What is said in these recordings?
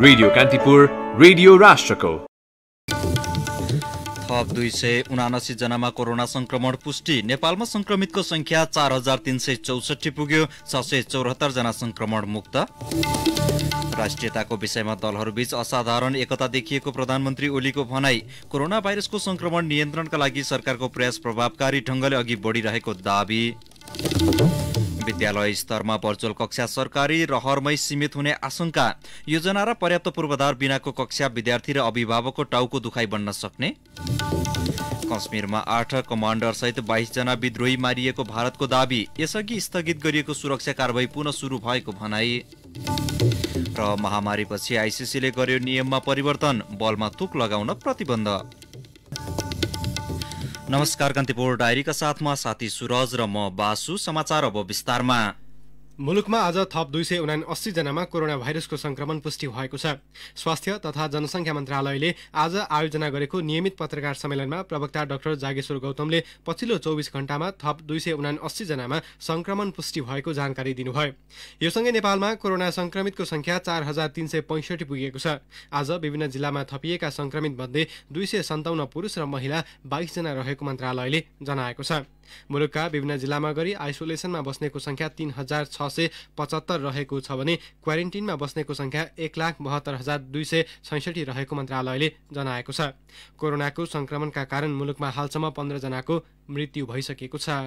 radio Kantipur radio राष्ट्रको थप दुई सय उनासी जनामा कोरोना संक्रमण पुष्टि नेपालमा संक्रमितको संख्या चार हजार तिन सय चौसठी पुग्यो छ सय चौहत्तर जना संक्रमण मुक्त राष्ट्रियताको विषयमा दलहरूबीच असाधारण एकता देखिएको प्रधानमन्त्री ओलीको भनाई कोरोना भाइरसको संक्रमण नियन्त्रणका लागि सरकारको प्रयास प्रभावकारी ढङ्गले अघि बढिरहेको दावी विद्यालय स्तरमा भर्चुअल कक्षा सरकारी रहरमै सीमित हुने आशंका योजना र पर्याप्त पूर्वाधार बिनाको कक्षा विद्यार्थी र अभिभावकको टाउको दुखाइ बन्न सक्ने कश्मीरमा आठ कमान्डरसहित बाइसजना विद्रोही मारिएको भारतको दावी यसअघि स्थगित गरिएको सुरक्षा कारवाही पुनः सुरु भएको भनाई र महामारीपछि आइसिसीले गर्यो नियममा परिवर्तन बलमा थुक लगाउन प्रतिबन्ध नमस्कार कान्तिपुर डायरीका साथमा साथी सुरज र म बासु समाचार अब विस्तारमा मुलुकमा आज थप दुई सय उना अस्सीजनामा कोरोना भाइरसको संक्रमण पुष्टि भएको छ स्वास्थ्य तथा जनसङ्ख्या मन्त्रालयले आज आयोजना गरेको नियमित पत्रकार सम्मेलनमा प्रवक्ता डाक्टर जागेश्वर गौतमले पछिल्लो चौबिस घण्टामा थप दुई सय उना अस्सीजनामा संक्रमण पुष्टि भएको जानकारी दिनुभयो यो सँगै नेपालमा कोरोना संक्रमितको संख्या चार हजार तिन सय पैँसठी पुगेको छ आज विभिन्न जिल्लामा थपिएका संक्रमितमध्ये दुई सय सन्ताउन्न पुरुष र महिला बाइसजना रहेको मन्त्रालयले जनाएको छ मुलुकका विभिन्न जिल्लामा गरी आइसोलेसनमा बस्नेको सङ्ख्या तीन हजार छ सय पचहत्तर रहेको छ भने क्वारेन्टिनमा बस्नेको सङ्ख्या एक लाख बहत्तर हजार दुई सय छैसठी रहेको मन्त्रालयले जनाएको छ कोरोनाको संक्रमणका कारण मुलुकमा हालसम्म पन्ध्रजनाको मृत्यु भइसकेको छ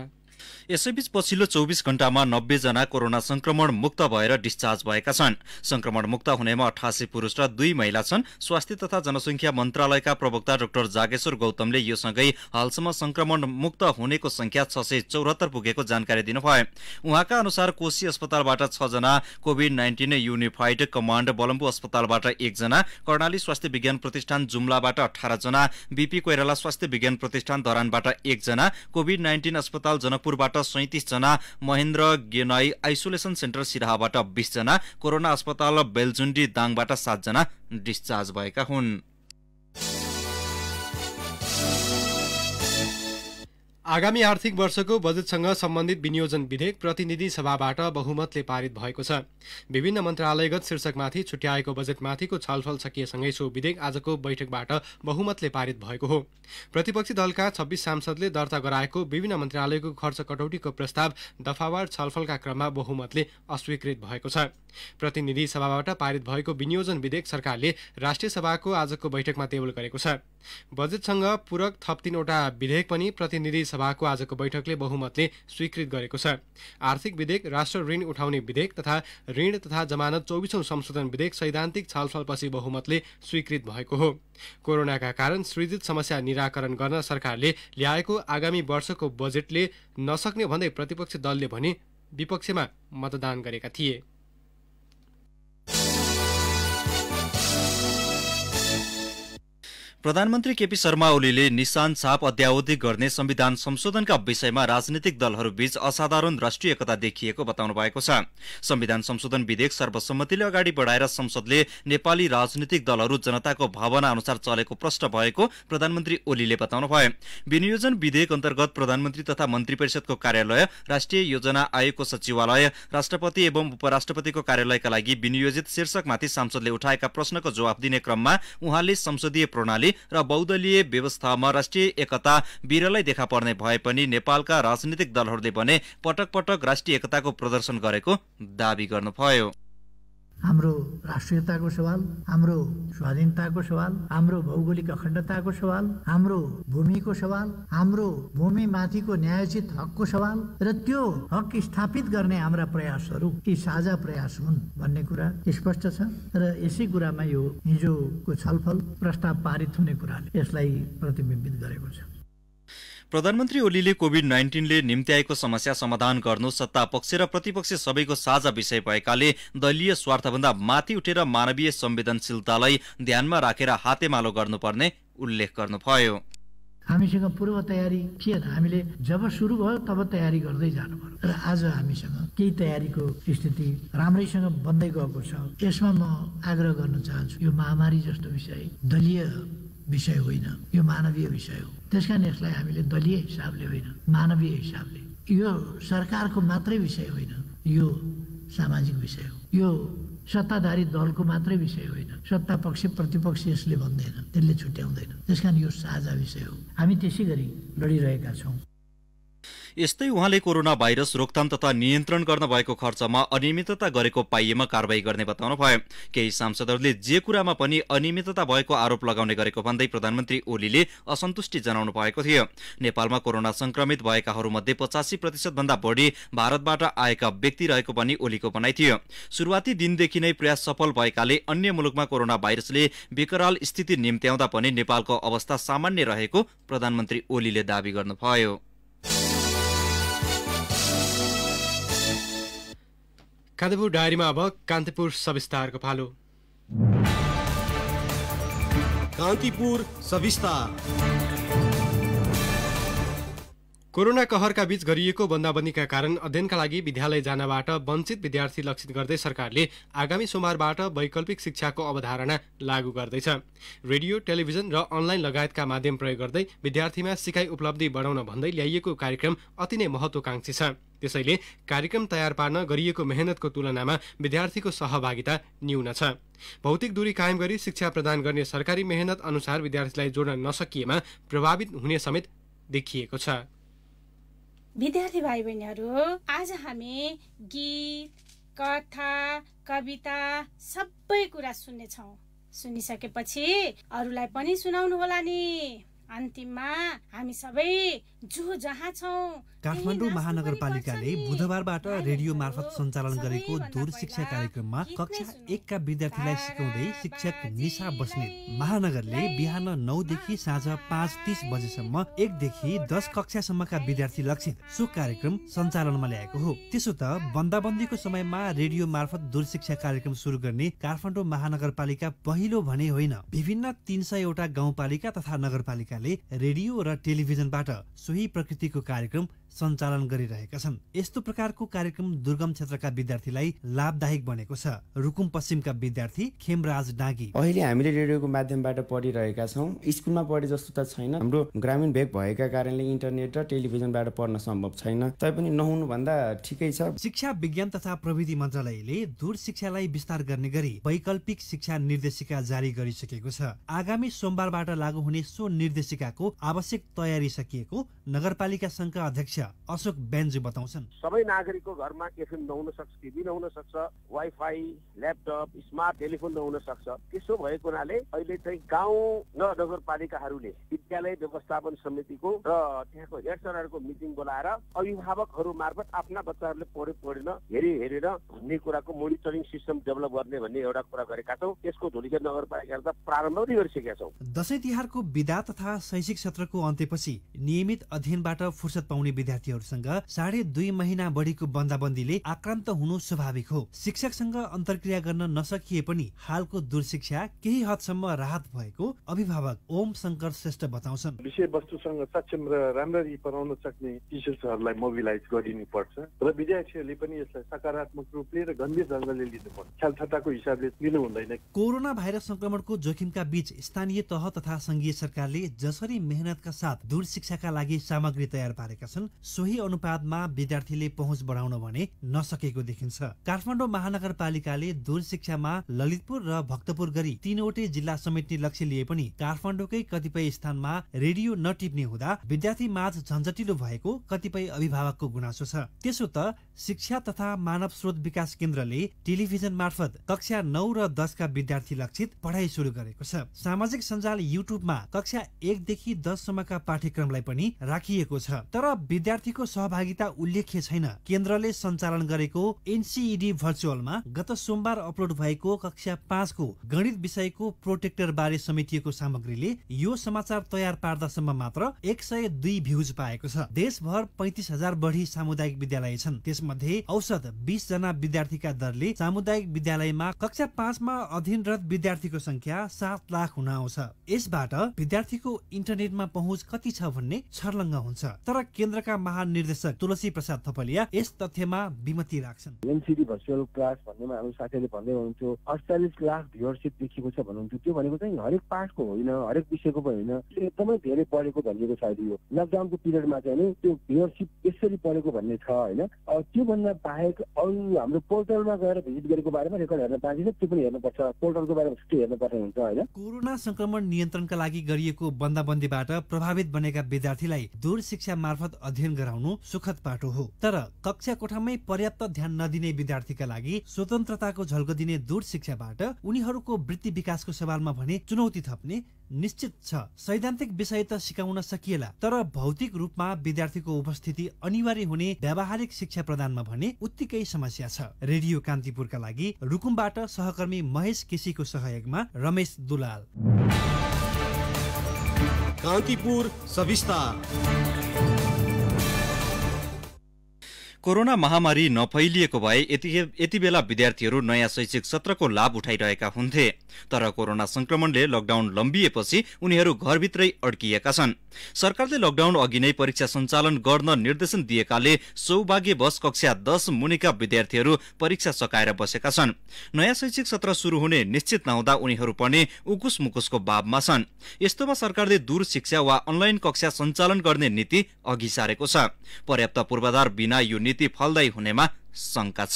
यसैबीच पछिल्लो चौबिस घण्टामा नब्बेजना कोरोना संक्रमण मुक्त भएर डिस्चार्ज भएका छन् संक्रमण मुक्त हुनेमा अठासी पुरुष र दुई महिला छन् स्वास्थ्य तथा जनसंख्या मन्त्रालयका प्रवक्ता डाक्टर जागेश्वर गौतमले यो हालसम्म संक्रमण मुक्त हुनेको संख्या छ सय चौरात्तर पुगेको जानकारी दिनुभयो उहाँका अनुसार कोशी अस्पतालबाट छजना COVID nineteen unified command Balambu अस्पतालबाट एकजना कर्णाली स्वास्थ्य विज्ञान प्रतिष्ठान जुम्लाबाट अठारजना बीपी कोइराला स्वास्थ्य विज्ञान प्रतिष्ठान धरानबाट एकजना कोविड नाइन्टिन अस्पताल जनकपुर भक्तपुरबाट सैतिसजना महेन्द्र गेनाई आइसोलेसन सेन्टर सिराहाबाट बिसजना कोरोना अस्पताल बेलजुन्डी दाङबाट सातजना डिस्चार्ज भएका हुन् आगामी आर्थिक वर्षको बजेटसँग सम्बन्धित विनियोजन विधेयक प्रतिनिधि सभाबाट बहुमतले पारित भएको छ विभिन्न मन्त्रालयगत शीर्षकमाथि छुट्याएको बजेटमाथिको छलफल सकिएसँगै सो विधेयक आजको बैठकबाट बहुमतले पारित भएको हो प्रतिपक्षी दलका छब्बिस सांसदले दर्ता गराएको विभिन्न मन्त्रालयको खर्च कटौतीको प्रस्ताव दफावार छलफलका क्रममा बहुमतले अस्वीकृत भएको छ प्रतिनिधि सभाबाट पारित भएको विनियोजन विधेयक सरकारले राष्ट्रिय सभाको आजको बैठकमा टेबल गरेको छ बजेटसँग पूरक थप तीनवटा विधेयक पनि प्रतिनिधि सभाको आजको बैठकले बहुमतले स्वीकृत गरेको छ आर्थिक विधेयक राष्ट्र ऋण उठाउने विधेयक तथा ऋण तथा जमानत चौबिसौं संशोधन विधेयक सैद्धान्तिक छलफलपछि बहुमतले स्वीकृत भएको हो कोरोनाका कारण सृजित समस्या निराकरण गर्न सरकारले ल्याएको आगामी वर्षको बजेटले नसक्ने भन्दै प्रतिपक्षी दलले भने विपक्षमा मतदान गरेका थिए प्रधानमन्त्री केपी शर्मा ओलीले निशान छाप अध्यावधिक गर्ने संविधान संशोधनका विषयमा राजनीतिक दलहरूबीच असाधारण राष्ट्रिय एकता देखिएको बताउनु भएको छ संविधान संशोधन विधेयक सर्वसम्मतिले अगाडि बढाएर संसदले नेपाली राजनीतिक दलहरू जनताको भावना अनुसार चलेको प्रश्न भएको प्रधानमन्त्री ओलीले बताउनुभयो विनियोजन विधेयक अन्तर्गत प्रधानमन्त्री तथा मन्त्री परिषदको कार्यालय राष्ट्रिय योजना आयोगको सचिवालय राष्ट्रपति एवं उपराष्ट्रपतिको कार्यालयका लागि विनियोजित शीर्षकमाथि सांसदले उठाएका प्रश्नको जवाब दिने क्रममा उहाँले संसदीय प्रणाली प्रणाली र बहुदलीय व्यवस्थामा राष्ट्रिय एकता विरलै देखा पर्ने भए पनि नेपालका राजनीतिक दलहरूले भने पटक पटक राष्ट्रिय एकताको प्रदर्शन गरेको दावी गर्नुभयो हाम्रो राष्ट्रियताको सवाल हाम्रो स्वाधीनताको सवाल हाम्रो भौगोलिक अखण्डताको सवाल हाम्रो भूमिको सवाल हाम्रो भूमि माथिको न्यायोचित हकको सवाल र त्यो हक स्थापित गर्ने हाम्रा प्रयासहरू ती साझा प्रयास हुन् भन्ने कुरा स्पष्ट छ र यसै कुरामा यो हिजोको छलफल प्रस्ताव पारित हुने कुराले यसलाई प्रतिबिम्बित गरेको छ प्रधानमन्त्री ओलीले कोविड नाइन्टिनले निम्त्याएको समस्या समाधान गर्नु सत्ता पक्ष र प्रतिपक्ष सबैको साझा विषय भएकाले दलीय स्वार्थभन्दा माथि उठेर मानवीय संवेदनशीलतालाई ध्यानमा राखेर हातेमालो गर्नुपर्ने उल्लेख गर्नुभयो हामीसँग पूर्व तयारी थिएन हामीले जब सुरु भयो तब तयारी गर्दै जानु पर्यो र आज हामीसँग केही तयारीको स्थिति राम्रैसँग बन्दै गएको छ यसमा म आग्रह गर्न चाहन्छु यो महामारी जस्तो विषय दलीय विषय होइन यो मानवीय विषय हो त्यस कारण यसलाई हामीले दलीय हिसाबले होइन मानवीय हिसाबले यो सरकारको मात्रै विषय होइन यो सामाजिक विषय हो यो सत्ताधारी दलको मात्रै विषय होइन सत्ता पक्ष प्रतिपक्ष यसले भन्दैन त्यसले छुट्याउँदैन त्यस कारण यो साझा विषय हो हामी त्यसै गरी लडिरहेका छौँ यस्तै उहाँले कोरोना भाइरस रोकथाम तथा नियन्त्रण गर्न भएको खर्चमा अनियमितता गरेको पाइएमा कारवाही गर्ने बताउनु भयो केही सांसदहरूले जे कुरामा पनि अनियमितता भएको आरोप लगाउने गरेको भन्दै प्रधानमन्त्री ओलीले असन्तुष्टि जनाउनु भएको थियो नेपालमा कोरोना संक्रमित भएकाहरूमध्ये पचासी प्रतिशतभन्दा बढी भारतबाट आएका व्यक्ति रहेको पनि ओलीको भनाइ थियो सुरुवाती दिनदेखि नै प्रयास सफल भएकाले अन्य मुलुकमा कोरोना भाइरसले विकराल स्थिति निम्त्याउँदा पनि नेपालको अवस्था सामान्य रहेको प्रधानमन्त्री ओलीले दावी गर्नुभयो कान्तिपुर डायरीमा अब कान्तिपुर सविस्तारको पालो कान्तिपुर सविस्तार कोरोना कहरका बीच गरिएको बन्दाबन्दीका कारण अध्ययनका लागि विद्यालय जानबाट वञ्चित विद्यार्थी लक्षित गर्दै सरकारले आगामी सोमबारबाट वैकल्पिक शिक्षाको अवधारणा लागू गर्दैछ रेडियो टेलिभिजन र अनलाइन लगायतका माध्यम प्रयोग गर्दै विद्यार्थीमा सिकाइ उपलब्धि बढाउन भन्दै ल्याइएको कार्यक्रम अति नै महत्त्वकांक्षी छ त्यसैले कार्यक्रम तयार पार्न गरिएको मेहनतको तुलनामा विद्यार्थीको सहभागिता न्यून छ भौतिक दूरी कायम गरी शिक्षा प्रदान गर्ने सरकारी मेहनत अनुसार विद्यार्थीलाई जोड्न नसकिएमा प्रभावित हुने समेत देखिएको छ विद्यार्थी भाइ बहिनीहरू आज हामी गीत कथा कविता सबै कुरा सुन्नेछौँ सुनिसकेपछि अरूलाई पनि सुनाउनु होला नि अन्तिममा हामी सबै जो जहाँ छौँ काठमाडौँ महानगरपालिकाले बुधबारबाट रेडियो मार्फत सञ्चालन गरेको दूर शिक्षा कार्यक्रममा कक्षा एकका विद्यार्थीलाई सिकाउँदै शिक्षक निशा बस्नेत महानगरले बिहान नौदेखि साँझ पाँच तिस बजेसम्म एकदेखि दस कक्षासम्मका विद्यार्थी लक्षित सो कार्यक्रम सञ्चालनमा ल्याएको हो त्यसो त बन्दाबन्दीको समयमा रेडियो मार्फत दूर शिक्षा कार्यक्रम सुरु गर्ने काठमाडौँ महानगरपालिका पहिलो भने होइन विभिन्न तिन सयवटा गाउँपालिका तथा नगरपालिकाले रेडियो र टेलिभिजनबाट सोही प्रकृतिको कार्यक्रम सञ्चालन गरिरहेका छन् यस्तो प्रकारको कार्यक्रम दुर्गम क्षेत्रका विद्यार्थीलाई लाभदायक बनेको छ रुकुम पश्चिमका विद्यार्थी खेमराज डाँगी अहिले हामीले रेडियोको माध्यमबाट पढिरहेका छौँ स्कुलमा पढे जस्तो त छैन हाम्रो ग्रामीण भेग भएका कारणले इन्टरनेट र टेलिभिजनबाट पढ्न सम्भव छैन तैपनि भन्दा ठिकै छ शिक्षा विज्ञान तथा प्रविधि मन्त्रालयले दूर शिक्षालाई विस्तार गर्ने गरी वैकल्पिक शिक्षा निर्देशिका जारी गरिसकेको छ आगामी सोमबारबाट लागू हुने सो निर्देशिकाको आवश्यक तयारी सकिएको नगरपालिका संघका अध्यक्ष अध्यक्ष अशोक बेन्जु बताउँछन् सबै नागरिकको घरमा एफएम नहुन सक्छ टिभी नहुन सक्छ वाइफाई ल्यापटप स्मार्ट टेलिफोन नहुन सक्छ त्यसो भएको हुनाले अहिले चाहिँ गाउँ र नगरपालिकाहरूले विद्यालय व्यवस्थापन समितिको र त्यहाँको हेडसरहरूको मिटिङ बोलाएर अभिभावकहरू मार्फत आफ्ना बच्चाहरूले पढ्यो पढेन हेरे हेरेर भन्ने कुराको मोनिटरिङ सिस्टम डेभलप गर्ने भन्ने एउटा कुरा गरेका छौँ त्यसको धुलिका नगरपालिकाहरू त प्रारम्भ पनि गरिसकेका छौँ दसैँ तिहारको विधा तथा शैक्षिक सत्रको अन्त्यपछि नियमित अध्ययनबाट फुर्सद पाउने विधा विद्यार्थीहरूसँग साढे दुई महिना बढीको बन्दाबन्दीले आक्रान्त हुनु स्वाभाविक हो शिक्षकसँग अन्तर्क्रिया गर्न नसकिए पनि हालको दुर्शिक्षा केही हदसम्म राहत भएको अभिभावक ओम शङ्कर श्रेष्ठ बताउँछन् विषय वस्तुसँग सक्षम र राम्ररी पढाउन सक्ने टिचर्सहरूलाई मोबिलाइज गरिनु पर्छ र विद्यार्थीहरूले पनि यसलाई सकारात्मक रूपले र गम्भीर ढङ्गले लिनुपर्छ ख्यालको हिसाबले लिनु हुँदैन कोरोना भाइरस संक्रमणको जोखिमका बीच स्थानीय तह तथा संघीय सरकारले जसरी मेहनतका साथ दूर शिक्षाका लागि सामग्री तयार पारेका छन् सोही अनुपातमा विद्यार्थीले पहुँच बढाउन भने नसकेको देखिन्छ काठमाडौँ महानगरपालिकाले दूर शिक्षामा ललितपुर र भक्तपुर गरी तीनवटै जिल्ला समेट्ने लक्ष्य लिए पनि काठमाडौँकै कतिपय स्थानमा रेडियो नटिप्ने हुँदा विद्यार्थी माझ झन्झटिलो भएको कतिपय अभिभावकको गुनासो छ त्यसो त शिक्षा तथा मानव स्रोत विकास केन्द्रले टेलिभिजन मार्फत कक्षा नौ र दसका विद्यार्थी लक्षित पढाइ सुरु गरेको छ सामाजिक सञ्जाल युट्युबमा कक्षा एकदेखि दससम्मका पाठ्यक्रमलाई पनि राखिएको छ तर विद्यार्थीको सहभागिता उल्लेख्य छैन केन्द्रले सञ्चालन गरेको एनसिइडी भर्चुअलमा गत सोमबार अपलोड भएको कक्षा पाँचको गणित विषयको प्रोटेक्टर बारे समेटिएको सामग्रीले यो समाचार तयार पार्दासम्म मात्र एक सय दुई भ्युज पाएको छ देशभर पैतिस हजार बढी सामुदायिक विद्यालय छन् त्यसमा मध्ये औसत बिस जना विद्यार्थीका दरले सामुदायिक विद्यालयमा कक्षा पाँचमा अधीनरत विद्यार्थीको संख्या सात लाख हुन आउँछ यसबाट विद्यार्थीको इन्टरनेटमा पहुँच कति छ भन्ने छर्लङ्ग हुन्छ तर केन्द्रका महानिर्देशक तुलसी प्रसाद थपलिया यस तथ्यमा विमति राख्छन् एनसिडी भर्चुअल क्लास भन्नेमा हाम्रो साथीहरूले भन्दै हुनुहुन्थ्यो अडचालिस लाख भ्युवरसिप देखिएको छ भन्नुहुन्थ्यो त्यो भनेको चाहिँ हरेक पाठको होइन हरेक विषयको पनि होइन एकदमै धेरै पढेको भनिएको छ अहिले यो लकडाउनको पिरियडमा चाहिँ त्यो भ्युवरसिप यसरी पढेको भन्ने छ होइन त्योभन्दा बाहेक अरू हाम्रो पोर्टलमा गएर भिजिट गरेको बारेमा रेकर्ड हेर्न पाइन्छ त्यो पनि हेर्नुपर्छ पोर्टलको बारेमा छुट्टी हेर्नुपर्ने हुन्छ होइन कोरोना संक्रमण नियन्त्रणका लागि गरिएको बन्दाबन्दीबाट प्रभावित बनेका विद्यार्थीलाई दूर शिक्षा मार्फत अध्ययन गराउनु सुखद पाटो हो तर कक्षा कोठामै पर्याप्त ध्यान नदिने विद्यार्थीका लागि स्वतन्त्रताको झल्को दिने दूर शिक्षाबाट उनीहरूको वृत्ति विकासको सवालमा भने चुनौती थप्ने निश्चित छ सैद्धान्तिक विषय त सिकाउन सकिएला तर भौतिक रूपमा विद्यार्थीको उपस्थिति अनिवार्य हुने व्यावहारिक शिक्षा प्रदानमा भने उत्तिकै समस्या छ रेडियो कान्तिपुरका लागि रुकुमबाट सहकर्मी महेश केसीको सहयोगमा रमेश दुलाल कान्तिपुर सविस्तार कोरोना महामारी नफैलिएको भए यति बेला विद्यार्थीहरू नयाँ शैक्षिक सत्रको लाभ उठाइरहेका हुन्थे तर कोरोना संक्रमणले लकडाउन लम्बिएपछि उनीहरू घरभित्रै अड्किएका छन् सरकारले लकडाउन अघि नै परीक्षा सञ्चालन गर्न निर्देशन दिएकाले सौभाग्यवश कक्षा दश मुनिका विद्यार्थीहरू परीक्षा सकाएर बसेका छन् नयाँ शैक्षिक सत्र शुरू हुने निश्चित नहुँदा उनीहरू पनि उकुस मुकुसको बाबमा छन् यस्तोमा सरकारले दूर शिक्षा वा अनलाइन कक्षा सञ्चालन गर्ने नीति अघि सारेको छ पर्याप्त पूर्वाधार बिना नीति फल्दै हुनेमा शंका छ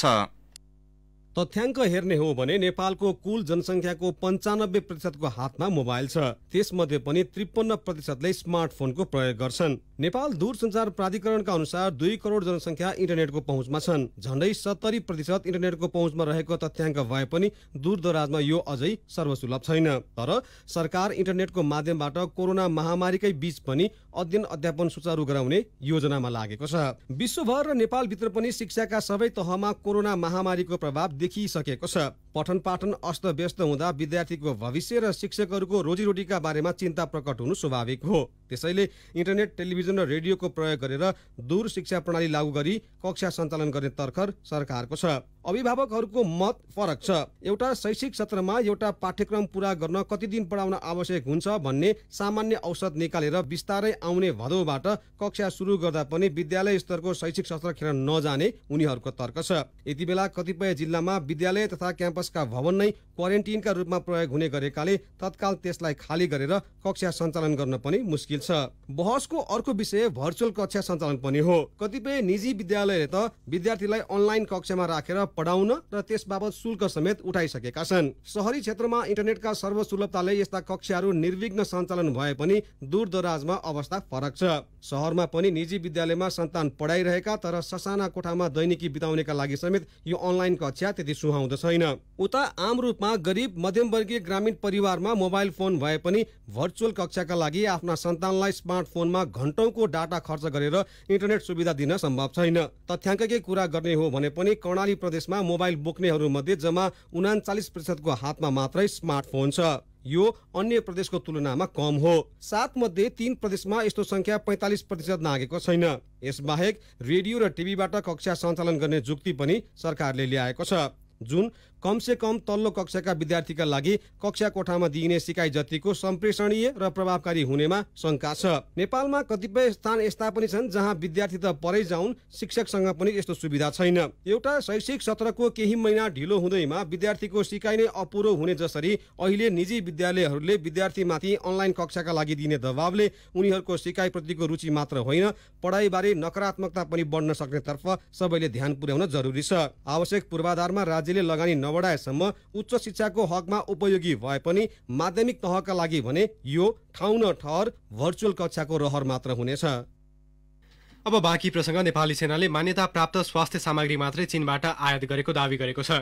तथ्याङ्क हेर्ने हो भने नेपालको कुल जनसङ्ख्याको पन्चानब्बे प्रतिशतको हातमा मोबाइल छ त्यसमध्ये पनि त्रिपन्न प्रतिशतले स्मार्टफोनको प्रयोग गर्छन् नेपाल दूरसञ्चार प्राधिकरणका अनुसार दुई करोड जनसङ्ख्या इन्टरनेटको पहुँचमा छन् झन्डै सत्तरी प्रतिशत इन्टरनेटको पहुँचमा रहेको तथ्याङ्क भए पनि दूरदराजमा यो अझै सर्वसुलभ छैन तर सरकार इन्टरनेटको माध्यमबाट कोरोना महामारीकै बीच पनि अध्ययन अध्यापन सुचारू गराउने योजनामा लागेको छ विश्वभर र नेपालभित्र पनि शिक्षाका सबै तहमा कोरोना महामारीको प्रभाव देखिसकेको छ पठन पाठन अस्त व्यस्त हुँदा विद्यार्थीको भविष्य र शिक्षकहरूको रोजीरोटीका बारेमा चिन्ता प्रकट हुनु स्वाभाविक हो त्यसैले इन्टरनेट टेलिभिजन र रेडियोको प्रयोग गरेर दूर शिक्षा प्रणाली लागू गरी कक्षा सञ्चालन गर्ने तर्खर सरकारको छ अभिभावकहरूको मत फरक छ एउटा शैक्षिक सत्रमा एउटा पाठ्यक्रम पुरा गर्न कति दिन पढाउन आवश्यक हुन्छ भन्ने सामान्य औसत निकालेर बिस्तारै आउने भदौबाट कक्षा सुरु गर्दा पनि विद्यालय स्तरको शैक्षिक सत्र खेल्न नजाने उनीहरूको तर्क छ यति बेला कतिपय जिल्लामा विद्यालय तथा क्याम्पस क्याम्पसका भवन नै क्वारेन्टिनका रूपमा प्रयोग हुने गरेकाले तत्काल त्यसलाई खाली गरेर कक्षा सञ्चालन गर्न पनि मुस्किल छ बहसको अर्को विषय भर्चुअल कक्षा सञ्चालन पनि हो कतिपय निजी विद्यालयले त विद्यार्थीलाई अनलाइन कक्षामा राखेर पढाउन र त्यस बाबत शुल्क समेत उठाइसकेका छन् सहरी क्षेत्रमा इन्टरनेटका सर्वसुलभताले यस्ता कक्षाहरू निर्विघ्न सञ्चालन भए पनि दूर दराजमा अवस्था फरक छ सहरमा पनि निजी विद्यालयमा सन्तान पढाइरहेका तर ससाना कोठामा दैनिकी बिताउनेका लागि समेत यो अनलाइन कक्षा त्यति सुहाउँदो छैन उता आम रूपमा गरिब मध्यमवर्गीय ग्रामीण परिवारमा मोबाइल फोन भए पनि भर्चुअल कक्षाका लागि आफ्ना सन्तानलाई स्मार्टफोनमा घन्टौँको डाटा खर्च गरेर इन्टरनेट सुविधा दिन सम्भव छैन तथ्याङ्ककै कुरा गर्ने हो भने पनि कर्णाली प्रदेशमा मोबाइल बोक्नेहरूमध्ये जम्मा उनाचालिस प्रतिशतको हातमा मात्रै स्मार्टफोन छ यो अन्य प्रदेशको तुलनामा कम हो सात मध्ये तीन प्रदेशमा यस्तो संख्या पैँतालिस प्रतिशत नागेको छैन यसबाहेक रेडियो र टिभीबाट कक्षा सञ्चालन गर्ने जुक्ति पनि सरकारले ल्याएको छ जुन कमसे कम तल्लो कक्षाका विद्यार्थीका लागि कक्षा कोठामा दिइने सिकाइ जतिको सम्प्रेषणीय र प्रभावकारी हुनेमा शङ्का छ नेपालमा कतिपय स्थान यस्ता पनि छन् जहाँ विद्यार्थी त परै जाउन् शिक्षकसँग पनि यस्तो सुविधा छैन एउटा शैक्षिक सत्रको केही महिना ढिलो हुँदैमा विद्यार्थीको सिकाइ नै अपुरो हुने जसरी अहिले निजी विद्यालयहरूले विद्यार्थीमाथि अनलाइन कक्षाका लागि दिने दबावले उनीहरूको सिकाइप्रतिको रुचि मात्र होइन पढाइबारे नकारात्मकता पनि बढ्न सक्नेतर्फ सबैले ध्यान पुर्याउन जरुरी छ आवश्यक पूर्वाधारमा राज्य राज्यले लगानी नबढाएसम्म उच्च शिक्षाको हकमा उपयोगी भए पनि माध्यमिक तहका लागि भने यो ठाउँ न ठहर भर्चुअल कक्षाको रहर मात्र हुनेछ अब बाँकी प्रसङ्ग नेपाली सेनाले मान्यता प्राप्त स्वास्थ्य सामग्री मात्रै चीनबाट आयात गरेको दावी गरेको छ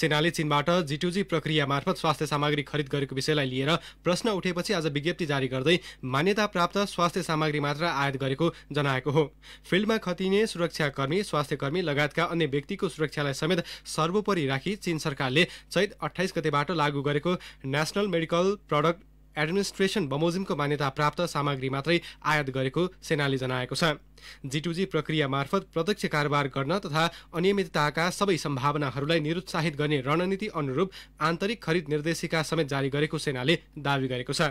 सेनाले चीनबाट जिटुजी प्रक्रिया मार्फत स्वास्थ्य सामग्री खरिद गरेको विषयलाई लिएर प्रश्न उठेपछि आज विज्ञप्ति जारी गर्दै मान्यता प्राप्त स्वास्थ्य सामग्री मात्र आयात गरेको जनाएको हो फिल्डमा खतिने सुरक्षाकर्मी स्वास्थ्यकर्मी लगायतका अन्य व्यक्तिको सुरक्षालाई समेत सर्वोपरि राखी चीन सरकारले चैत अठाइस गतेबाट लागू गरेको नेसनल मेडिकल प्रडक्ट एडमिनिस्ट्रेसन बमोजिमको मान्यता प्राप्त सामग्री मात्रै आयात गरेको सेनाले जनाएको छ जिटुजी प्रक्रिया मार्फत प्रत्यक्ष कारोबार गर्न तथा अनियमितताका सबै सम्भावनाहरूलाई निरुत्साहित गर्ने रणनीति अनुरूप आन्तरिक खरिद निर्देशिका समेत जारी गरेको सेनाले दावी गरेको छ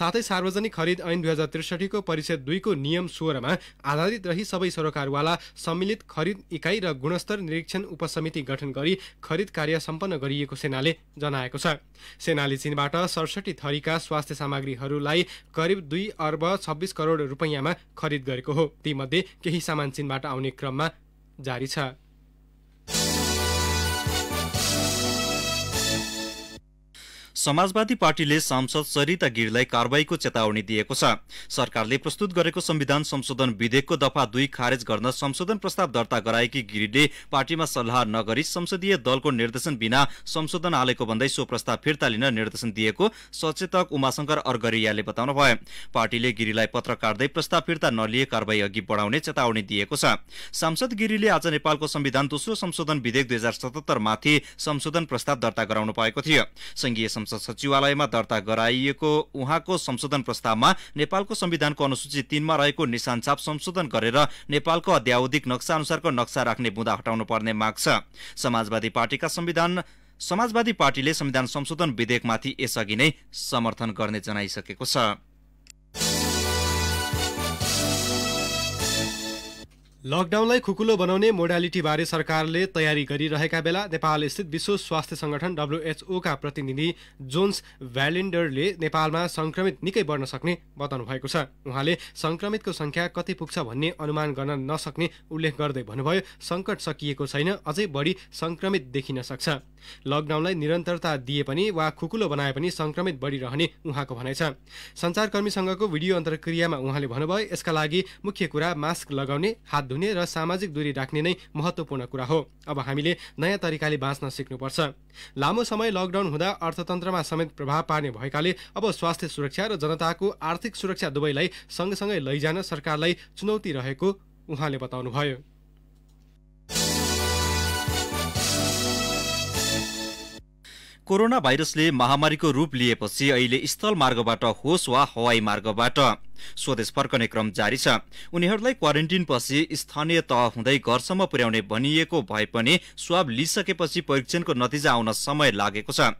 साथै सार्वजनिक खरिद ऐन दुई हजार त्रिसठीको परिषद दुईको नियम सोह्रमा आधारित रही सबै सरोकारवाला सम्मिलित खरिद इकाइ र गुणस्तर निरीक्षण उपसमिति गठन गरी खरिद कार्य सम्पन्न गरिएको सेनाले जनाएको छ सेनाले चीनबाट सडसठी थरीका स्वास्थ्य सामग्रीहरूलाई करिब दुई अर्ब छब्बिस करोड रुपियाँमा खरिद गरेको हो मध्ये केही सामान चिनबाट आउने क्रममा जारी छ समाजवादी पार्टीले सांसद सरिता गिरलाई कारवाहीको चेतावनी दिएको छ सरकारले प्रस्तुत गरेको संविधान संशोधन विधेयकको दफा दुई खारेज गर्न संशोधन प्रस्ताव दर्ता गराएकी गिरीले पार्टीमा सल्लाह नगरी संसदीय दलको निर्देशन बिना संशोधन हालेको भन्दै सो प्रस्ताव फिर्ता लिन निर्देशन दिएको सचेतक उमाशंकर अर्गरियाले बताउनु भयो पार्टीले गिरीलाई पत्र काट्दै प्रस्ताव फिर्ता नलिए कारवाही अघि बढाउने चेतावनी दिएको छ सांसद गिरीले आज नेपालको संविधान दोस्रो संशोधन विधेयक दुई हजार सतहत्तर माथि संशोधन प्रस्ताव दर्ता गराउनु भएको थियो संघीय संसद सचिवालयमा दर्ता गराइएको उहाँको संशोधन प्रस्तावमा नेपालको संविधानको अनुसूची तीनमा रहेको निशान छाप संशोधन गरेर नेपालको अध्यावधिक नक्सा अनुसारको नक्सा राख्ने बुँदा हटाउनु पर्ने माग छ समाजवादी पार्टीका संविधान समाजवादी पार्टीले संविधान संशोधन विधेयकमाथि यसअघि नै समर्थन गर्ने जनाइसकेको छ लकडाउनलाई खुकुलो बनाउने मोडालिटीबारे सरकारले तयारी गरिरहेका बेला नेपालस्थित विश्व स्वास्थ्य सङ्गठन डब्लुएचओका प्रतिनिधि जोन्स भ्यालेन्डरले नेपालमा सङ्क्रमित निकै बढ्न सक्ने बताउनु भएको छ उहाँले सङ्क्रमितको सङ्ख्या कति पुग्छ भन्ने अनुमान गर्न नसक्ने उल्लेख गर्दै भन्नुभयो सङ्कट सकिएको छैन अझै बढी सङ्क्रमित देखिन सक्छ लकडाउनलाई निरन्तरता दिए पनि वा खुकुलो बनाए पनि सङ्क्रमित बढिरहने उहाँको भनाइ छ सञ्चारकर्मीसँगको भिडियो अन्तर्क्रियामा उहाँले भन्नुभयो यसका लागि मुख्य कुरा मास्क लगाउने हात धुने र सामाजिक दूरी राख्ने नै महत्त्वपूर्ण कुरा हो अब हामीले नयाँ तरिकाले बाँच्न सिक्नुपर्छ लामो समय लकडाउन हुँदा अर्थतन्त्रमा समेत प्रभाव पार्ने भएकाले अब स्वास्थ्य सुरक्षा र जनताको आर्थिक सुरक्षा दुवैलाई सँगसँगै लैजान सरकारलाई चुनौती रहेको उहाँले बताउनुभयो कोरोना भाइरसले महामारीको रूप लिएपछि अहिले स्थल मार्गबाट होस् वा हवाई मार्गबाट स्वदेश फर्कने क्रम जारी छ उनीहरूलाई क्वारेन्टिनपछि स्थानीय तह हुँदै घरसम्म पुर्याउने भनिएको भए पनि स्वाब लिइसकेपछि परीक्षणको नतिजा आउन समय लागेको छ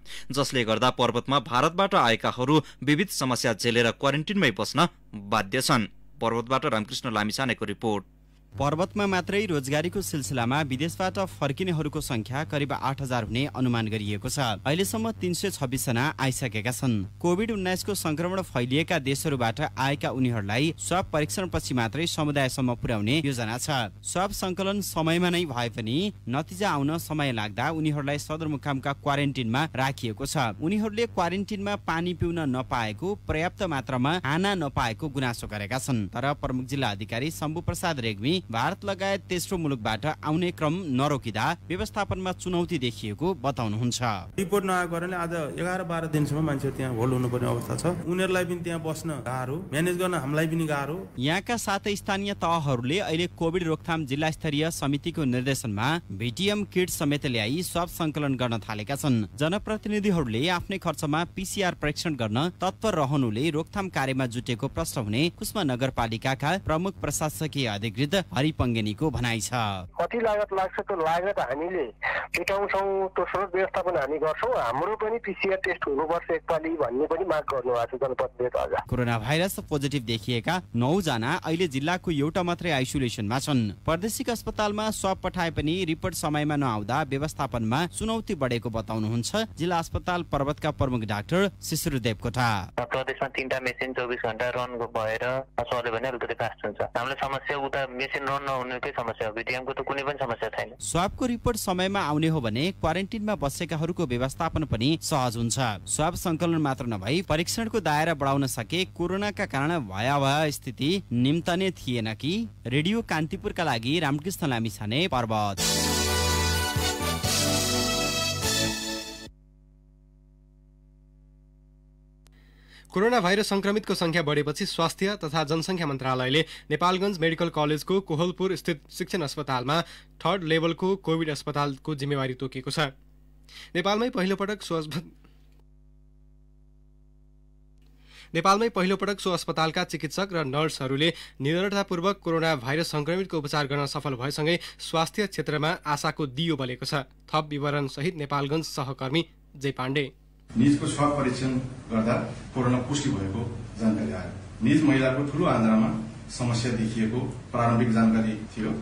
जसले गर्दा पर्वतमा भारतबाट आएकाहरू विविध समस्या झेलेर क्वारेन्टिनमै बस्न बाध्य छन् पर्वतबाट रामकृष्ण लामिछानेको रिपोर्ट पर्वतमा मात्रै रोजगारीको सिलसिलामा विदेशबाट फर्किनेहरूको संख्या करिब आठ हजार हुने अनुमान गरिएको छ अहिलेसम्म तिन सय छब्बिसजना आइसकेका छन् कोभिड उन्नाइसको संक्रमण फैलिएका देशहरूबाट आएका उनीहरूलाई स्वाब परीक्षणपछि मात्रै समुदायसम्म पुर्याउने योजना छ स्वाब संकलन समयमा नै भए पनि नतिजा आउन समय लाग्दा उनीहरूलाई सदरमुकामका क्वारेन्टिनमा राखिएको छ उनीहरूले क्वारेन्टिनमा पानी पिउन नपाएको पर्याप्त मात्रामा खाना नपाएको गुनासो गरेका छन् तर प्रमुख जिल्ला अधिकारी शम्भु प्रसाद रेग्मी भारत लगायत तेस्रो मुलुकबाट आउने क्रम नरोकिँदा व्यवस्थापनमा चुनौती देखिएको बताउनुहुन्छ रिपोर्ट नआएको कारणले आज एघार बाह्र दिनसम्म मान्छे त्यहाँ होल्ड हुनुपर्ने अवस्था छ उनीहरूलाई पनि त्यहाँ बस्न गाह्रो म्यानेज गर्न हामीलाई पनि गाह्रो यहाँका साथै स्थानीय तहहरूले अहिले कोभिड रोकथाम जिल्ला स्तरीय समितिको निर्देशनमा भिटिएम किट समेत ल्याई स्वाब संकलन गर्न थालेका छन् जनप्रतिनिधिहरूले आफ्नै खर्चमा पिसिआर परीक्षण गर्न तत्पर रहनुले रोकथाम कार्यमा जुटेको प्रश्न हुने कुष्मा नगरपालिकाका प्रमुख प्रशासकीय अधिकृत हरिपङ्गेनीको भनाइ छ कति लागत लाग्छ त्यो लागत हामीले मेटाउँछौँ त्यो स्रोत व्यवस्थापन हामी गर्छौँ हाम्रो पनि पिसिआर टेस्ट हुनुपर्छ एकपालि भन्ने पनि माग गर्नुभएको छ जनपदले कोरोना भाइरस पोजिटिभ देखिएका नौजना अहिले जिल्लाको एउटा मात्रै आइसोलेसनमा छन् प्रदेशिक अस्पतालमा स्वाप पठाए पनि रिपोर्ट समयमा नआउँदा व्यवस्थापनमा चुनौती बढेको बताउनुहुन्छ जिल्ला अस्पताल पर्वतका प्रमुख डाक्टर शिशुदेव कोठा प्रदेशमा तिनवटा मेसिन चौबिस घन्टा रन भएर चल्यो भने अलिकति फास्ट हुन्छ हामीलाई समस्या उता मेसिन क्वारेन्टिन समस्या हो त कुनै पनि समस्या छैन स्वाबको रिपोर्ट समयमा आउने हो भने क्वारेन्टिनमा बसेकाहरूको व्यवस्थापन पनि सहज हुन्छ स्वाब संकलन मात्र नभई परीक्षणको दायरा बढाउन सके कोरोनाका कारण भयावह स्थिति निम्तने थिएन कि रेडियो कान्तिपुरका लागि रामकृष्ण लामिछाने पर्वत कोरोना भाइरस संक्रमितको संख्या बढेपछि स्वास्थ्य तथा जनसङ्ख्या मन्त्रालयले नेपालगञ्ज मेडिकल कलेजको कोहलपुर स्थित शिक्षण अस्पतालमा थर्ड लेभलको कोविड अस्पतालको जिम्मेवारी तोकेको छ नेपालमै पहिलोपटक नेपालमै पहिलोपटक सो अस्पतालका चिकित्सक र नर्सहरूले निरन्तरतापूर्वक कोरोना भाइरस संक्रमितको उपचार गर्न सफल भएसँगै स्वास्थ्य क्षेत्रमा आशाको दियो बलेको छ थप विवरणसहित नेपालगञ्ज सहकर्मी जय पाण्डे निजको स्वास्थ्य परीक्षण गर्दा कोरोना पुष्टि भएको जानकारी आयो निज महिलाको ठूलो आन्द्रामा समस्या देखिएको प्रारम्भिक जानकारी थियो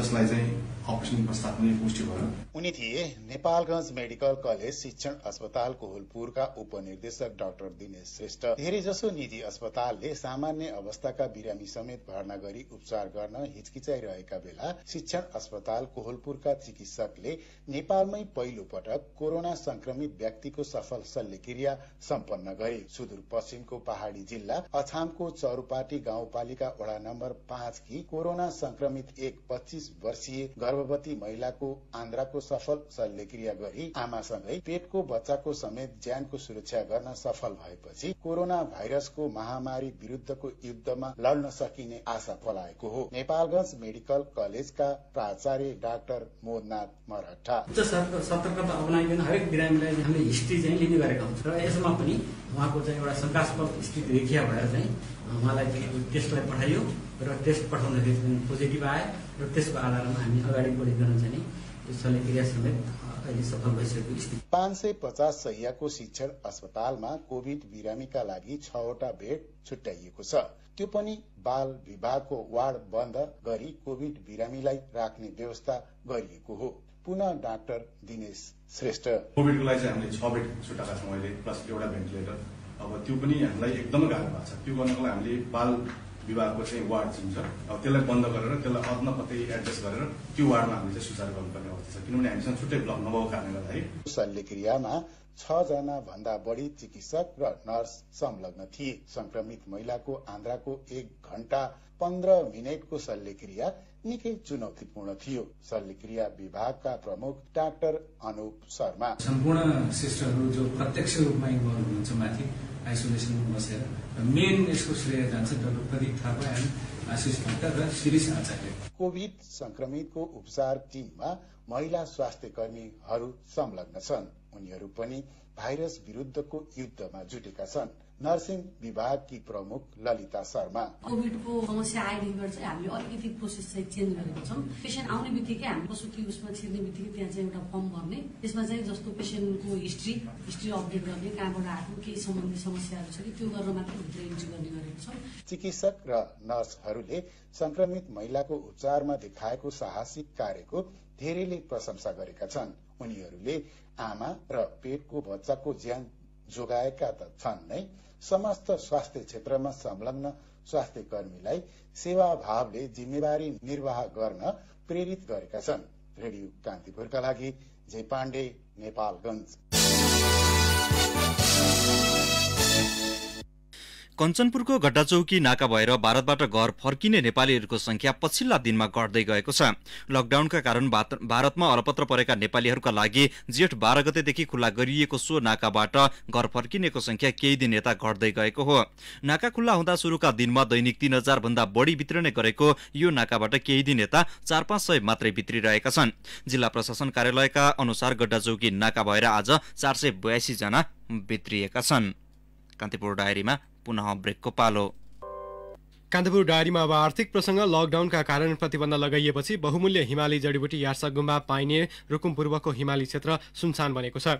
जसलाई चाहिँ अपरेसन प्रस्ताव उनी पुष्टि भयो उनी थिए नेपालगंज मेडिकल कलेज शिक्षण अस्पताल कोहलपुरका उपनिर्देशक डाक्टर दिनेश श्रेष्ठ धेरै जसो निजी अस्पतालले सामान्य अवस्थाका बिरामी समेत भर्ना गरी उपचार गर्न हिचकिचाइरहेका बेला शिक्षण अस्पताल कोहलपुरका चिकित्सकले नेपालमै पहिलो पटक कोरोना संक्रमित व्यक्तिको सफल शल्यक्रिया सम्पन्न गरे सुदूरपश्चिमको पहाड़ी जिल्ला अछामको चौरपाटी गाउँपालिका वडा नम्बर पाँच कि कोरोना संक्रमित एक पच्चिस वर्षीय गर्भवती महिलाको आन्द्राको सफल शल्यक्रिया गरी आमासँगै पेटको बच्चाको समेत ज्यानको सुरक्षा गर्न सफल भएपछि कोरोना भाइरसको महामारी विरूद्धको युद्धमा लड्न सकिने आशा पलाएको हो नेपालगंज मेडिकल कलेजका प्राचार्य डाक्टर मोदनाथ मराठा सतर्कता अपनाइकन हरेक बिरामीलाई हामीले हिस्ट्री चाहिँ लिने गरेका हुन्छ र यसमा पनि उहाँको चाहिँ एउटा शङ्कास्पद स्थिति देखिया भएर चाहिँ उहाँलाई त्यसलाई पठाइयो र टेस्ट पठाउँदाखेरि पोजिटिभ आयो र त्यसको आधारमा हामी अगाडि बढी जाने यो शल्यक्रिया समेत अहिले सफल स्थिति पाँच सय पचास सयको शिक्षण अस्पतालमा कोविड बिरामीका लागि छवटा बेड छुट्याइएको छ त्यो पनि बाल विभागको वार्ड बन्द गरी कोविड बिरामीलाई राख्ने व्यवस्था गरिएको हो पुनः डाक्टर दिनेश श्रेष्ठ कोभिडको लागि चाहिँ हामीले छ बेड छुट्याएका छौँ अहिले प्लस एउटा भेन्टिलेटर अब त्यो पनि हामीलाई एकदमै गाह्रो भएको छ त्यो गर्नको लागि हामीले बाल विभागको चाहिँ वार्ड चिन्छ अब त्यसलाई बन्द गरेर त्यसलाई अदन कतै एडजस्ट गरेर त्यो वार्डमा हामीले चाहिँ सुधार गर्नुपर्ने अवस्था छ किनभने हामीसँग छुट्टै ब्लक नभएको कारणले गर्दाखेरि शल्यक्रियामा छजना भन्दा बढी चिकित्सक र नर्स संलग्न थिए संक्रमित महिलाको आन्द्राको एक घण्टा पन्ध्र मिनटको शल्यक्रिया निकै चुनौतीपूर्ण थियो शल्यक्रिया विभागका प्रमुख डाक्टर अनुप शर्मा सम्पूर्ण सिस्टरहरू जो प्रत्यक्ष रूपमा इन्भल्भ हुनुहुन्छ माथि आइसोलेसनमा बसेर मेन यसको श्रेय जान्छ डाक्टर प्रदीप थापा एन्ड आशिष भट्ट र शिरिष आचार्य कोभिड संक्रमितको उपचार टिममा महिला स्वास्थ्य कर्मीहरू संलग्न छन् उनीहरू पनि भाइरस विरुद्धको युद्धमा जुटेका छन् नर्सिङ विभागकी प्रमुख ललिता शर्मा कोभिडको समस्या आइदिने चाहिँ हामीले अलिकति प्रोसेस चाहिँ चेन्ज गरेको छौँ पेसेन्ट आउने बित्तिकै हामी कि उसमा छिर्ने बित्तिकै त्यहाँ चाहिँ एउटा फर्म भर्ने त्यसमा चाहिँ जस्तो पेसेन्टको हिस्ट्री हिस्ट्री अपडेट गर्ने कहाँबाट आएको केही सम्बन्धी समस्याहरू छ कि त्यो गरेर मात्रै भित्र इन्ट्री गर्ने गरेको छौँ चिकित्सक र नर्सहरूले संक्रमित महिलाको उपचारमा देखाएको साहसिक कार्यको धेरैले प्रशंसा गरेका छन् उनीहरूले आमा र पेटको बच्चाको ज्यान जोगाएका त छन् नै समस्त स्वास्थ्य क्षेत्रमा संलग्न स्वास्थ्य कर्मीलाई सेवाभावले जिम्मेवारी निर्वाह गर्न प्रेरित गरेका छन् रेडियो कान्तिपुरका लागि जय पाण्डे नेपालगञ्ज कञ्चनपुरको गड्डाचौकी नाका भएर भारतबाट घर फर्किने नेपालीहरूको संख्या पछिल्ला दिनमा घट्दै गएको छ लकडाउनका कारण भारतमा अलपत्र परेका नेपालीहरूका लागि जेठ बाह्र गतेदेखि खुल्ला गरिएको सो नाकाबाट घर फर्किनेको संख्या केही दिन यता घट्दै गएको हो नाका खुल्ला हुँदा सुरुका दिनमा दैनिक तीन हजार भन्दा बढी वितरण गरेको यो नाकाबाट केही दिन यता चार पाँच सय मात्रै भित्रिरहेका छन् जिल्ला प्रशासन कार्यालयका अनुसार गड्डाचौकी नाका भएर आज चार सय बयासीजना भित्रिएका छन् कान्तिपुर डायरीमा पुनः ब्रेकको पालो कान्तपुर डायरीमा अब आर्थिक प्रसङ्ग लकडाउनका कारण प्रतिबन्ध लगाइएपछि बहुमूल्य हिमाली जडीबुटी यार्सा गुम्बा पाइने रुकुमपूर्वको हिमाली क्षेत्र सुनसान बनेको छ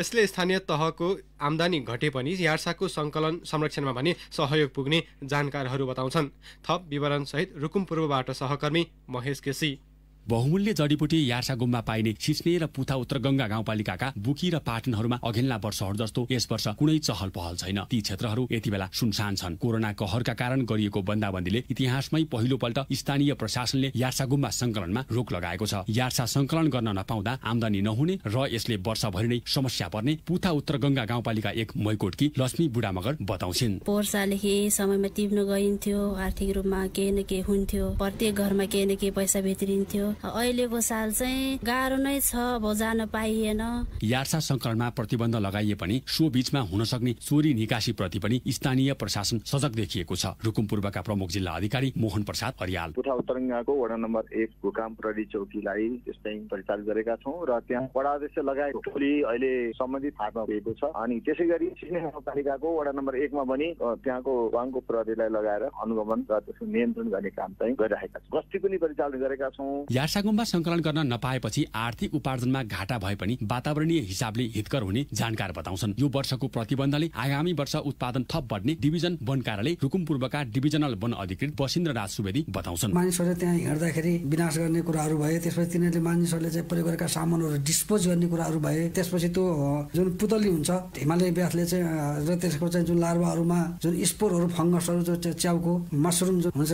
यसले स्थानीय तहको आमदानी घटे पनि यार्साको सङ्कलन संरक्षणमा भने सहयोग पुग्ने जानकारहरू बताउँछन् थप विवरणसहित रुकुमपूर्वबाट सहकर्मी महेश केसी बहुमूल्य जडीबुटी यार्सा गुम्बा पाइने सिस्ने र पुथा उत्तर गङ्गा गाउँपालिकाका बुकी र पाटनहरूमा अघिल्ला वर्षहरू जस्तो यस वर्ष कुनै चहल पहल छैन ती क्षेत्रहरू यति बेला सुनसान छन् कोरोना कहरका कारण गरिएको बन्दाबन्दीले इतिहासमै पहिलोपल्ट स्थानीय प्रशासनले यार्सा गुम्बा संकलनमा रोक लगाएको छ यार्सा संकलन गर्न नपाउँदा आमदानी नहुने र यसले वर्षभरि नै समस्या पर्ने पुथा उत्तर गङ्गा गाउँपालिका एक मैकोटकी लक्ष्मी बुढामगर बताउँछिन् वर्षादेखि समयमा टिप्न गइन्थ्यो आर्थिक रूपमा केही न केही हुन्थ्यो प्रत्येक घरमा केही न केही पैसा भित्रिन्थ्यो अहिलेको साल चाहिँ गाह्रो नै छ अब जान पाइएन यार्सा संकलनमा प्रतिबन्ध लगाइए पनि सो बीचमा हुन सक्ने चोरी निकासी प्रति पनि स्थानीय प्रशासन सजग देखिएको छ रुकुम पूर्वका प्रमुख जिल्ला अधिकारी मोहन प्रसाद हरियाल पुठा वडा नम्बर एक घुकाम प्रहरी चौकीलाई त्यस्तै परिचालित गरेका छौँ र त्यहाँ अध्यक्ष लगाएको टोली अहिले सम्बन्धित हातमा भएको छ अनि त्यसै गरी सिने वडा नम्बर एकमा पनि त्यहाँको वाङको प्रहरीलाई लगाएर अनुगमन र त्यसको नियन्त्रण गर्ने काम चाहिँ गरिरहेका छौँ गस्ती पनि परिचालन गरेका छौँ गुम्बा संकलन गर्न नपाएपछि आर्थिक उपार्जनमा घाटा भए पनि वातावरणीय हिसाबले हितकर हुने जानकार बताउँछन् यो वर्षको प्रतिबन्धले आगामी वर्ष उत्पादन थप बढ्ने डिभिजन वन कार्यालय रुकुम पूर्वका डिभिजनल वन अधिकृत वसिन्द्र राज सुवेदी बताउँछन् मानिसहरूले त्यहाँ हिँड्दाखेरि विनाश गर्ने कुराहरू भए त्यसपछि तिनीहरूले मानिसहरूले चाहिँ प्रयोग गरेका सामानहरू डिस्पोज गर्ने कुराहरू भए त्यसपछि त्यो जुन पुतली हुन्छ हिमालय ब्यासले चाहिँ र त्यसको चाहिँ जुन लार्वाहरूमा जुन स्पोरहरू फङ्गसहरू जो च्याउको मसरुम जुन हुन्छ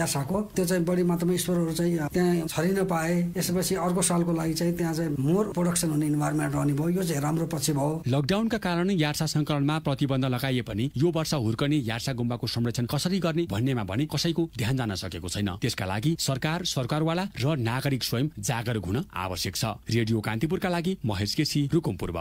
यासाको त्यो चाहिँ बढी मात्रामा स्पोरहरू चाहिँ त्यहाँ झरिन पाए यसपछि अर्को सालको लागि चाहिँ त्यहाँ चाहिँ मोर प्रोडक्सन हुने इन्भाइरोमेन्ट रहने भयो यो चाहिँ राम्रो पक्ष भयो लकडाउनका कारण यार्सा संकलनमा प्रतिबन्ध लगाइए पनि यो वर्ष हुर्कने यार्सा गुम्बाको संरक्षण कसरी गर्ने भन्नेमा भने कसैको ध्यान जान सकेको छैन त्यसका लागि सरकार सरकारवाला र नागरिक स्वयं जागरूक हुन आवश्यक छ रेडियो कान्तिपुरका लागि महेश केसी रुकुम पूर्व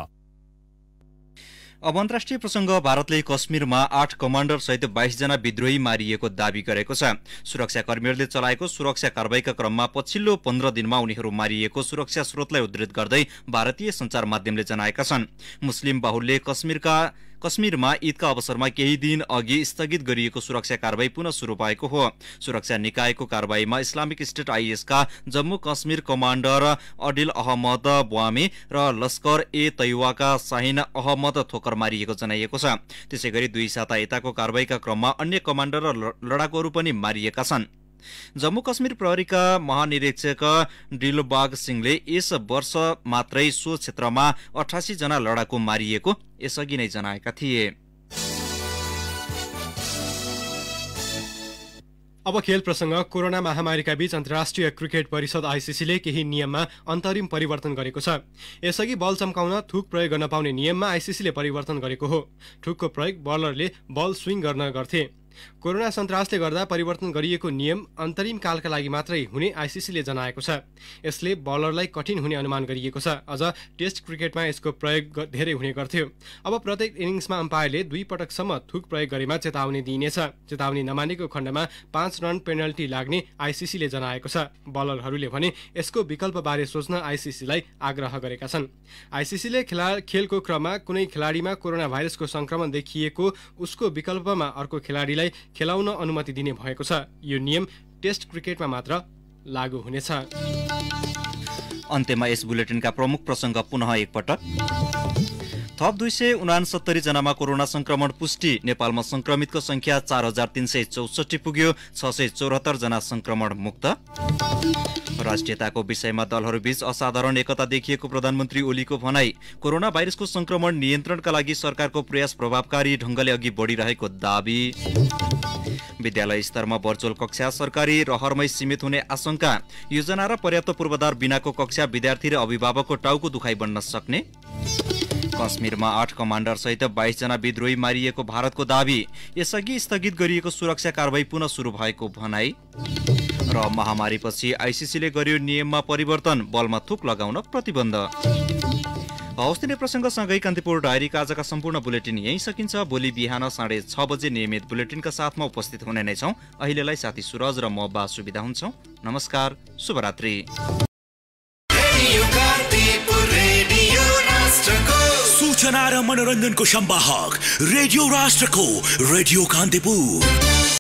अब अन्तर्राष्ट्रिय प्रसङ्ग भारतले कश्मीरमा आठ कमान्डर सहित बाइसजना विद्रोही मारिएको दावी गरेको छ सुरक्षाकर्मीहरूले चलाएको सुरक्षा कारवाहीका क्रममा पछिल्लो पन्ध्र दिनमा उनीहरू मारिएको सुरक्षा स्रोतलाई उद्धृत गर्दै भारतीय सञ्चार माध्यमले जनाएका छन् मुस्लिम बाहुलले कश्मीरका कश्मीरमा ईदका अवसरमा केही दिन अघि स्थगित गरिएको सुरक्षा कारवाही पुनः शुरू भएको हो सुरक्षा निकायको कारवाहीमा इस्लामिक स्टेट आइएसका जम्मू कश्मीर कमाण्डर अडिल अहमद बुवामी र लस्कर ए तैवाका साहिन अहमद थोकर मारिएको जनाइएको छ त्यसै गरी दुई साता यताको कारवाहीका क्रममा अन्य कमाण्डर र लडाकुहरू पनि मारिएका छन् जम्मू कश्मीर प्रहरीका महानिरीक्षक डिलोबाग सिंहले यस वर्ष मात्रै सो क्षेत्रमा जना लडाकु मारिएको यसअघि नै जनाएका थिए अब खेल प्रसङ्ग कोरोना महामारीका बीच अन्तर्राष्ट्रिय क्रिकेट परिषद आइसिसीले केही नियममा अन्तरिम परिवर्तन गरेको छ यसअघि बल चम्काउन थुक प्रयोग गर्न पाउने नियममा आइसिसीले परिवर्तन गरेको हो थुकको प्रयोग बलरले बल स्विङ गर्न गर्थे कोरोना सन्तासले गर्दा परिवर्तन गरिएको नियम अन्तरिम कालका लागि मात्रै हुने आइसिसीले जनाएको छ यसले बलरलाई कठिन हुने अनुमान गरिएको छ अझ टेस्ट क्रिकेटमा यसको प्रयोग धेरै हुने गर्थ्यो अब प्रत्येक इनिङ्समा अम्पायरले दुई पटकसम्म थुक प्रयोग गरेमा चेतावनी दिइनेछ चेतावनी नमानेको खण्डमा पाँच रन पेनल्टी लाग्ने आइसिसीले जनाएको छ बलरहरूले भने यसको विकल्पबारे सोच्न आइसिसीलाई आग्रह गरेका छन् आइसिसीले खेला खेलको क्रममा कुनै खेलाडीमा कोरोना भाइरसको सङ्क्रमण देखिएको उसको विकल्पमा अर्को खेलाडीलाई खेलाउन अनुमति दिने भएको छ यो नियम टेस्ट क्रिकेटमा मात्र लागू हुनेछ अन्त्यमा यस बुलेटिनका प्रमुख प्रसङ्ग पुनः एकपटक थप दुई सय उनासत्तरी जनामा कोरोना संक्रमण पुष्टि नेपालमा संक्रमितको संख्या चार हजार तिन सय चौसठी पुग्यो छ सय चौरातर जना संक्रमण मुक्त राष्ट्रियताको विषयमा दलहरूबीच असाधारण एकता देखिएको प्रधानमन्त्री ओलीको भनाई कोरोना भाइरसको संक्रमण नियन्त्रणका लागि सरकारको प्रयास प्रभावकारी ढंगले अघि बढिरहेको दावी विद्यालय स्तरमा भर्चुअल कक्षा सरकारी रहरमै सीमित हुने आशंका योजना र पर्याप्त पूर्वाधार बिनाको कक्षा विद्यार्थी र अभिभावकको टाउको दुखाइ बन्न सक्ने कश्मीरमा आठ सहित बाइसजना विद्रोही मारिएको भारतको दावी यसअघि स्थगित गरिएको सुरक्षा कारवाही पुनः सुरु भएको भनाई र महामारीपछि आइसिसीले गर्यो नियममा परिवर्तन बलमा थुक लगाउन प्रतिबन्ध हौस् दिने प्रसङ्गसँगै कान्तिपुर डायरीका आजका सम्पूर्ण बुलेटिन यहीँ सकिन्छ भोलि बिहान साढे छ बजे नियमित बुलेटिनका साथमा उपस्थित हुने नै छौँ अहिलेलाई साथी सुरज र म बा सुविधा हुन्छौँ नमस्कार शुभरात्री सूचना मनोरंजन को संवाहक रेडियो राष्ट्र को रेडियो कांतिपुर